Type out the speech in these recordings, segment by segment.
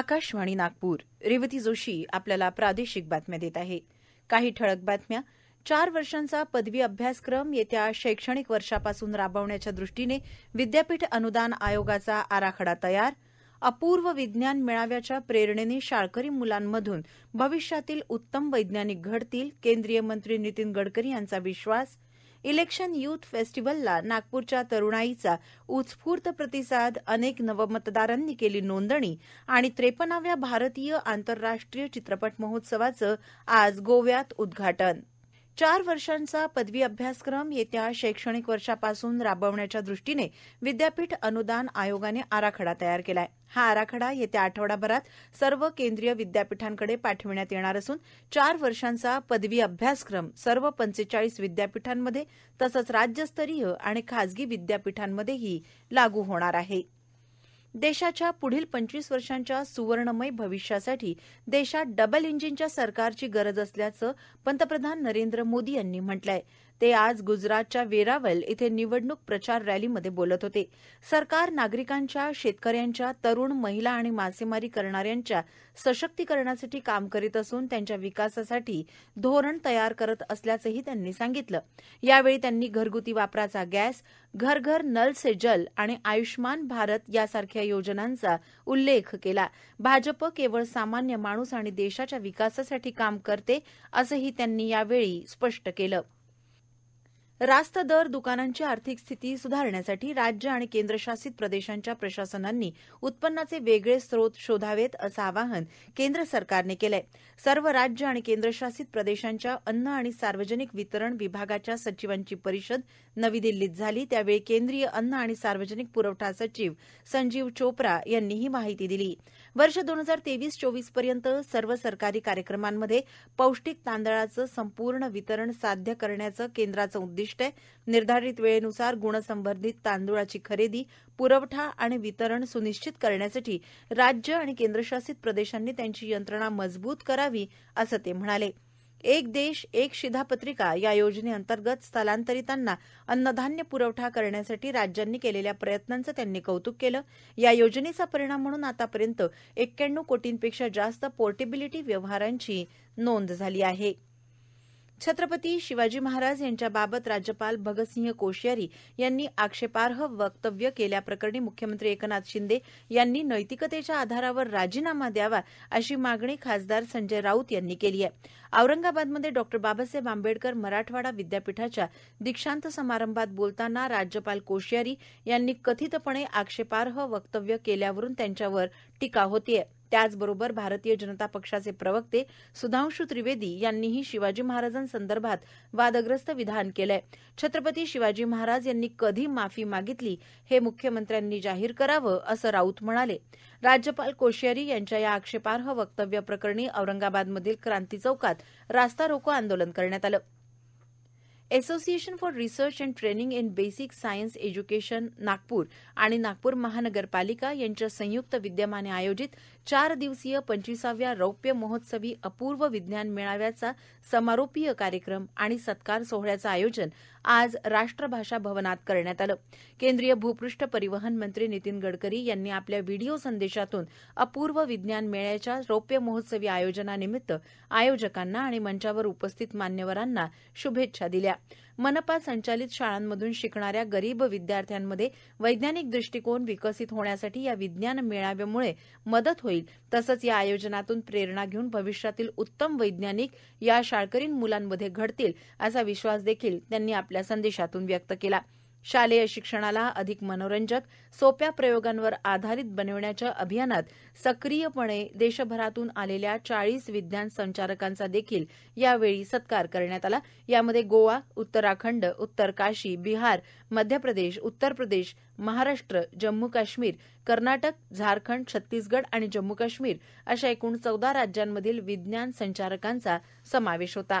आकाशवाणी नागपूर रेवती जोशी आपल्याला प्रादेशिक बातम्या देत आहे काही ठळक बातम्या चार वर्षांचा पदवी अभ्यासक्रम येत्या शैक्षणिक वर्षापासून राबवण्याच्या दृष्टीने विद्यापीठ अनुदान आयोगाचा आराखडा तयार अपूर्व विज्ञान मेळाव्याच्या प्रेरणेने शाळकरी मुलांमधून भविष्यातील उत्तम वैज्ञानिक घडतील केंद्रीय मंत्री नितीन गडकरी यांचा विश्वास इलेक्शन यूथ फेस्टिवलला नागपूरच्या तरुणाईचा उत्स्फूर्त प्रतिसाद अनेक नवमतदारांनी केली नोंदणी आणि त्रेपन्नाव्या भारतीय आंतरराष्ट्रीय चित्रपट महोत्सवाचं आज गोव्यात उद्घाटन चार वर्षांचा पदवी अभ्यासक्रम येत्या शैक्षणिक वर्षापासून राबवण्याच्या दृष्टीने विद्यापीठ अनुदान आयोगाने आराखडा तयार केलाय हा आराखडा येत्या आठवडाभरात सर्व केंद्रीय विद्यापीठांकडे पाठविण्यात येणार असून चार वर्षांचा पदवी अभ्यासक्रम सर्व पंचेचाळीस विद्यापीठांमध्ये तसंच राज्यस्तरीय आणि खाजगी विद्यापीठांमध्येही लागू होणार होणार आहे देशाच्या पुढील पंचवीस वर्षांच्या सुवर्णमय भविष्यासाठी देशात डबल इंजिनच्या सरकारची गरज असल्याचं पंतप्रधान नरेंद्र मोदी यांनी म्हटलं आहे ते आज गुजरातच्या वेरावल इथं निवडणूक प्रचार रॅलीमध्ये बोलत होते सरकार नागरिकांच्या शेतकऱ्यांच्या तरुण महिला आणि मासेमारी करणाऱ्यांच्या सशक्तीकरणासाठी काम करीत असून त्यांच्या विकासासाठी धोरण तयार करत असल्याचंही त्यांनी सांगितलं यावेळी त्यांनी घरगुती वापराचा गॅस घर घर नल से जल आणि आयुष्मान भारत यासारख्या योजनांचा उल्लेख केला भाजप केवळ सामान्य माणूस आणि देशाच्या विकासासाठी काम करते असंही त्यांनी यावेळी स्पष्ट केलं रास्त दर दुकानांची आर्थिक स्थिती सुधारण्यासाठी राज्य आणि केंद्रशासित प्रदेशांच्या प्रशासनांनी उत्पन्नाचे वेगळे स्रोत शोधावेत असं आवाहन केंद्र सरकारने केलं आहे सर्व राज्य आणि केंद्रशासित प्रदेशांच्या अन्न आणि सार्वजनिक वितरण विभागाच्या सचिवांची परिषद नवी दिल्लीत झाली त्यावेळी केंद्रीय अन्न आणि सार्वजनिक पुरवठा सचिव संजीव चोप्रा यांनी ही माहिती दिली वर्ष दोन हजार तेवीस चोवीस पर्यंत सर्व सरकारी कार्यक्रमांमध्ये पौष्टिक तांदळाचं संपूर्ण वितरण साध्य करण्याचं केंद्राचं उद्दिष्ट आहे निर्धारित वेळेनुसार ग्णसंवर्धित तांदूळाची खरेदी पुरवठा आणि वितरण सुनिश्चित करण्यासाठी राज्य आणि केंद्रशासित प्रदेशांनी त्यांची यंत्रणा मजबूत करावी असं ते म्हणाले एक देश एक शिधापत्रिका या योजनेअंतर्गत स्थलांतरितांना अन्नधान्य पुरवठा करण्यासाठी राज्यांनी केलेल्या प्रयत्नांचं त्यांनी कौतुक केलं या योजनेचा परिणाम म्हणून आतापर्यंत एक्क्याण्णव कोटींपेक्षा जास्त पोर्टेबिलिटी व्यवहारांची नोंद झाली आहा छत्रपती शिवाजी महाराज यांच्याबाबत राज्यपाल भगतसिंह कोश्यारी यांनी आक्षेपार्ह वक्तव्य केल्याप्रकरणी मुख्यमंत्री एकनाथ शिंदे यांनी नैतिकतेच्या आधारावर राजीनामा द्यावा अशी मागणी खासदार संजय राऊत यांनी केली आहे औरंगाबादमध्ये डॉ बाबासाहेब आंबेडकर मराठवाडा विद्यापीठाच्या दीक्षांत समारंभात बोलताना राज्यपाल कोश्यारी यांनी कथितपणे आक्षेपार्ह वक्तव्य केल्यावरून त्यांच्यावर टीका होत आहे त्याचबरोबर भारतीय जनता पक्षाचे प्रवक्ते सुधांशू त्रिवेदी यांनीही शिवाजी महाराजांसंदर्भात वादग्रस्त विधान केलं छत्रपती शिवाजी महाराज यांनी कधी माफी मागितली हे मुख्यमंत्र्यांनी जाहीर करावं असं राऊत म्हणाले राज्यपाल कोश्यारी यांच्या या आक्षेपार्ह वक्तव्याप्रकरणी औरंगाबादमधील क्रांती चौकात रास्ता रोको आंदोलन करण्यात आलं association for research and training in basic science education Nagpur आणि नागपूर महानगरपालिका यांच्या संयुक्त विद्यमाने आयोजित चार दिवसीय पंचवीसाव्या रौप्य महोत्सवी अपूर्व विज्ञान मेळाव्याचा समारोपीय कार्यक्रम आणि सत्कार सोहळ्याचं आयोजन आज राष्ट्रभाषा भवनात करण्यात आलं केंद्रीय भूपृष्ठ परिवहन मंत्री नितीन गडकरी यांनी आपल्या व्हिडिओ संदेशातून अपूर्व विज्ञान मेळ्याच्या रौप्य महोत्सवी आयोजनानिमित्त आयोजकांना आणि मंचावर उपस्थित मान्यवरांना शुभेच्छा दिल्या मनपा संचालित शाळांमधून शिकणाऱ्या गरीब विद्यार्थ्यांमध्ये वैज्ञानिक दृष्टिकोन विकसित होण्यासाठी या विज्ञान मेळाव्यामुळे मदत होईल तसंच या आयोजनातून प्रेरणा घेऊन भविष्यातील उत्तम वैज्ञानिक या शाळकरीन मुलांमध्ये घडतील असा विश्वास देखील त्यांनी आपल्या संदेशातून व्यक्त केला शालेय शिक्षणाला अधिक मनोरंजक सोप्या प्रयोगांवर आधारित बनविण्याच्या अभियानात सक्रियपणे देशभरातून आलेल्या चाळीस विज्ञान संचालकांचा देखील यावेळी सत्कार करण्यात आला यामध्ये गोवा उत्तराखंड उत्तरकाशी बिहार मध्यप्रदेश उत्तर प्रदेश महाराष्ट्र जम्मू काश्मीर कर्नाटक झारखंड छत्तीसगड आणि जम्मू काश्मीर अशा एकूण चौदा राज्यांमधील विज्ञान संचालकांचा समावेश होता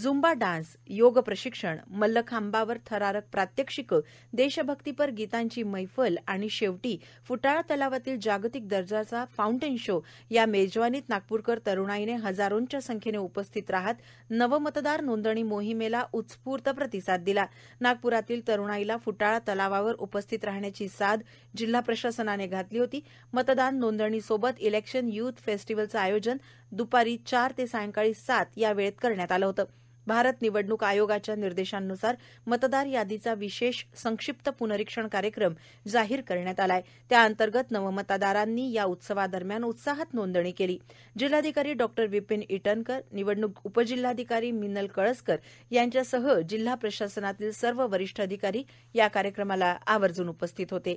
झुंबा डान्स योग प्रशिक्षण मल्लखांबावर थरारक प्रात्यक्षिकं देशभक्तीपर गीतांची मैफल आणि शेवटी फुटाळा तलावातील जागतिक दर्जाचा फाऊंटेन शो या मेजवानीत नागपूरकर तरुणाईने हजारोंच्या संख्येने उपस्थित राहत नवमतदार नोंदणी मोहिमेला उत्स्फूर्त प्रतिसाद दिला नागपुरातील तरुणाईला फुटाळा तलावावर उपस्थित राहण्याची साध जिल्हा प्रशासनाने घातली होती मतदान नोंदणीसोबत इलेक्शन युथ फेस्टिवलचं आयोजन दुपारी चार ते सायंकाळी सात या वेळेत करण्यात आलं होतं भारत निवडणूक आयोगाच्या निर्देशानुसार मतदार यादीचा विशेष संक्षिप्त पुनरीक्षण कार्यक्रम जाहीर करण्यात आला आहे त्याअंतर्गत नवमतदारांनी या उत्सवादरम्यान उत्साहात नोंदणी केली जिल्हाधिकारी डॉ विपिन ईटनकर निवडणूक उपजिल्हाधिकारी मिनल कळसकर यांच्यासह जिल्हा प्रशासनातील सर्व वरिष्ठ अधिकारी या कार्यक्रमाला आवर्जून उपस्थित होते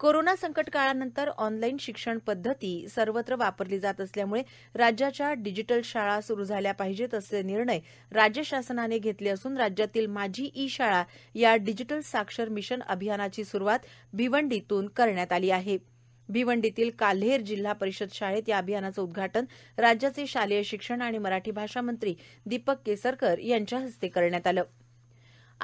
कोरोना संकट काळानंतर ऑनलाईन शिक्षण पद्धती सर्वत्र वापरली जात असल्यामुळे राज्याच्या डिजिटल शाळा सुरू झाल्या पाहिजेत असे निर्णय राज्य शासनाने घेतले असून राज्यातील माझी ई शाळा या डिजिटल साक्षर मिशन अभियानाची सुरुवात भिवंडीतून करण्यात आली आहे भिवंडीतील काल्हेर जिल्हा परिषद शाळेत या अभियानाचं उद्घाटन राज्याचे शालेय शिक्षण आणि मराठी भाषा मंत्री दीपक केसरकर यांच्या हस्ते करण्यात आलं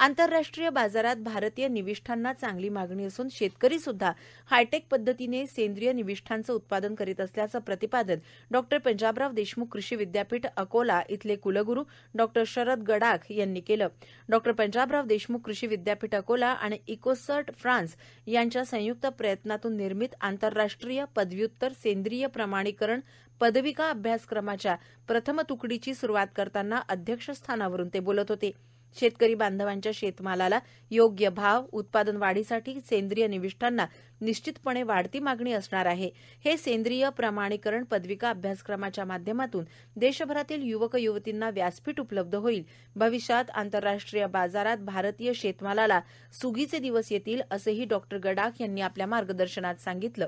आंतरराष्ट्रीय बाजारात भारतीय निविष्ठांना चांगली मागणी असून शेतकरी सुद्धा हायटेक पद्धतीने सेंद्रिय निविष्ठांचं उत्पादन करीत असल्याचं प्रतिपादन डॉ पंजाबराव देशमुख कृषी विद्यापीठ अकोला इथले कुलगुरू डॉ शरद गडाख यांनी केलं डॉ पंजाबराव देशमुख कृषी विद्यापीठ अकोला आणि इकोसर्ट फ्रान्स यांच्या संयुक्त प्रयत्नातून निर्मित आंतरराष्ट्रीय पदव्युत्तर सेंद्रिय प्रमाणीकरण पदविका अभ्यासक्रमाच्या प्रथम तुकडीची सुरुवात करताना अध्यक्षस्थानावरून ते बोलत होते शेतकरी बांधवांच्या शेतमालाला योग्य भाव उत्पादन वाढीसाठी सेंद्रिय निविष्ठांना निश्चितपणे वाढती मागणी असणार आहे हे सेंद्रिय प्रमाणीकरण पदविका अभ्यासक्रमाच्या माध्यमातून देशभरातील युवक युवतींना व्यासपीठ उपलब्ध होईल भविष्यात आंतरराष्ट्रीय बाजारात भारतीय शेतमालाला सुगीचे दिवस येतील असंही डॉ गडाख यांनी आपल्या मार्गदर्शनात सांगितलं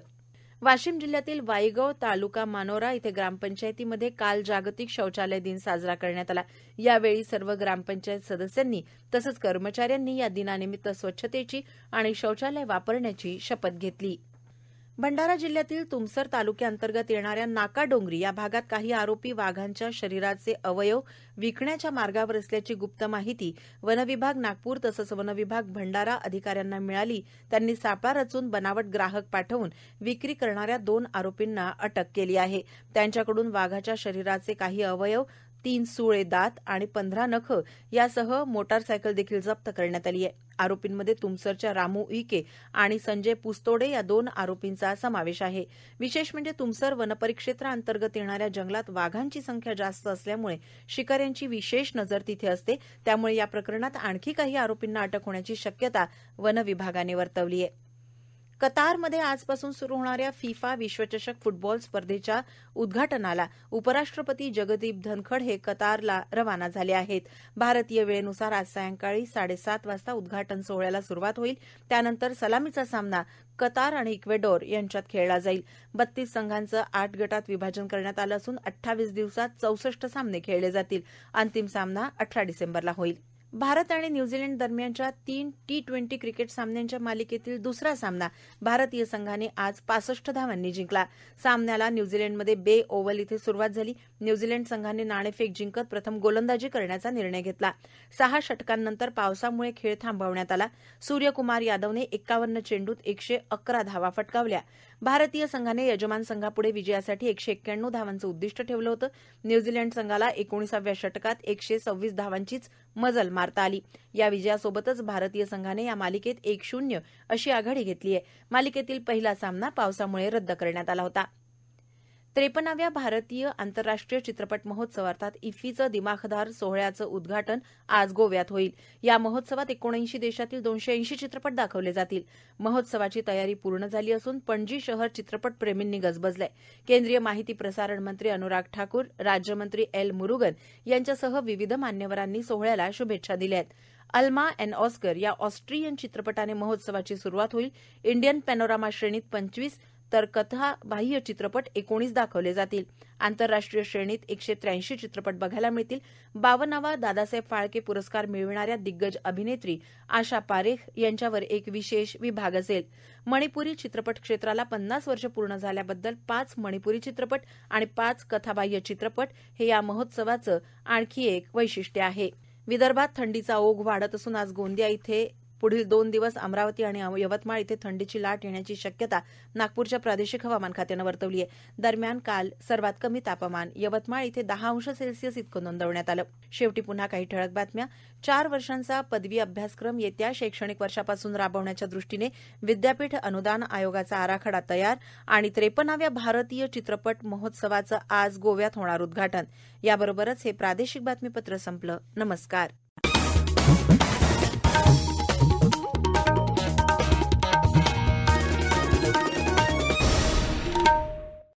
वाशिम जिल्ह्यातील वाईगाव तालुका मानोरा इथं ग्रामपंचायतीमध्ये काल जागतिक शौचालय दिन साजरा करण्यात आला यावेळी सर्व ग्रामपंचायत सदस्यांनी तसंच कर्मचाऱ्यांनी या दिनानिमित्त स्वच्छतेची आणि शौचालय वापरण्याची शपथ घेतली भंडारा जिल्ह्यातील तुमसर तालुक्याअंतर्गत येणाऱ्या नाकाडोंगरी या भागात काही आरोपी वाघांच्या शरीराचे अवयव विकण्याच्या मार्गावर असल्याची गुप्त माहिती वनविभाग नागपूर तसंच वनविभाग भंडारा अधिकाऱ्यांना मिळाली त्यांनी सापळा रचून बनावट ग्राहक पाठवून विक्री करणाऱ्या दोन आरोपींना अटक केली आहे त्यांच्याकडून वाघाच्या शरीराचे काही अवयव तीन सुळे दात आणि पंधरा नख यासह मोटारसायकल देखील जप्त करण्यात आली आहे आरोपींमध्ये तुमसरच्या रामू इके आणि संजय पुस्तोडे या दोन आरोपींचा समावेश आहे विशेष म्हणजे तुमसर वनपरिक्षेत्राअंतर्गत येणाऱ्या जंगलात वाघांची संख्या जास्त असल्यामुळे शिकाऱ्यांची विशेष नजर तिथे असते त्यामुळे या प्रकरणात आणखी काही आरोपींना अटक होण्याची शक्यता वनविभागाने वर्तवली आहे कतारमध्ये आजपासून सुरू होणाऱ्या फिफा विश्वचषक फुटबॉल स्पर्धेच्या उद्घाटनाला उपराष्ट्रपती जगदीप धनखड हे कतारला रवाना झाले आहेत भारतीय वेळेनुसार आज सायंकाळी साडेसात वाजता उद्घाटन सोहळ्याला सुरुवात होईल त्यानंतर सलामीचा सामना कतार आणि इक्वेडोर यांच्यात खेळला जाईल बत्तीस संघांचं आठ गटात विभाजन करण्यात आलं असून अठ्ठावीस दिवसात चौसष्ट सामने खेळले जातील अंतिम सामना अठरा डिसेंबरला होईल भारत आणि न्यूझीलंड दरम्यानच्या तीन टी ट्वेंटी क्रिकेट सामन्यांच्या मालिकेतील दुसरा सामना भारतीय संघाने आज पासष्ट धावांनी जिंकला सामन्याला न्यूझीलंडमध्ये बे ओव्हल इथं सुरुवात झाली न्यूझीलंड संघाने नाणेफेक जिंकत प्रथम गोलंदाजी करण्याचा निर्णय घेतला सहा षटकांनंतर पावसामुळे खेळ थांबवण्यात आला सूर्यकुमार यादवने एक्कावन्न चेंडूत एकशे अकरा धावा फटकावल्या भारतीय संघाने यजमान संघापुढे विजयासाठी एकशे एक्क्याण्णव धावांचं उद्दिष्ट ठेवलं होतं न्यूझीलंड संघाला एकोणीसाव्या षटकात एकशे सव्वीस धावांचीच मजल मारता आली या विजयासोबतच भारतीय संघाने या मालिकेत एक शून्य अशी आघाडी घेतली आहे मालिकेतील पहिला सामना पावसामुळे रद्द करण्यात आला होता त्रेपन्नाव्या भारतीय आंतरराष्ट्रीय चित्रपट महोत्सव अर्थात इफ्फीचं दिमाखदार सोहळ्याचं उद्घाटन आज गोव्यात होईल या महोत्सवात एकोणऐंशी देशातील दोनशे ऐंशी चित्रपट दाखवले जातील महोत्सवाची तयारी पूर्ण झाली असून पणजी शहर चित्रपटप्रेमींनी प्रेमींनी गजबजलंय केंद्रीय माहिती प्रसारण मंत्री अनुराग ठाकूर राज्यमंत्री एल मुरुगन यांच्यासह विविध मान्यवरांनी सोहळ्याला शुभेच्छा दिल्या आहेत अल्मा अँड ऑस्कर या ऑस्ट्रियन चित्रपटाने महोत्सवाची सुरुवात होईल इंडियन पॅनोरामा श्रेणीत पंचवीस तर कथाबाह्य चित्रपट एकोणीस दाखवले जातील आंतरराष्ट्रीय श्रेणीत एकशे त्र्याऐंशी चित्रपट बघायला मिळतील बावनावा दादासाहेब फाळके पुरस्कार मिळविणाऱ्या दिग्गज अभिनेत्री आशा पारेख यांच्यावर एक विशेष विभाग असेल मणिपुरी चित्रपट क्षेत्राला पन्नास वर्ष पूर्ण झाल्याबद्दल पाच मणिपुरी चित्रपट आणि पाच कथाबाह्य चित्रपट हे या महोत्सवाचं आणखी एक वैशिष्ट्य आहे विदर्भात थंडीचा ओघ वाढत असून आज गोंदिया इथे पुढील दोन दिवस अमरावती आणि यवतमाळ इथं थंडीची लाट येण्याची शक्यता नागपूरच्या प्रादेशिक हवामान खात्यानं वर्तवली आहे दरम्यान काल सर्वात कमी तापमान यवतमाळ इथं दहा अंश सेल्सिअस इतकं नोंदवण्यात आलं शेवटी पुन्हा काही ठळक बातम्या चार वर्षांचा पदवी अभ्यासक्रम येत्या शैक्षणिक वर्षापासून राबवण्याच्या दृष्टीने विद्यापीठ अनुदान आयोगाचा आराखडा तयार आणि त्रेपन्नाव्या भारतीय चित्रपट महोत्सवाचं आज गोव्यात होणार उद्घाटन याबरोबरच हे प्रादेशिक बातमीपत्र संपलं नमस्कार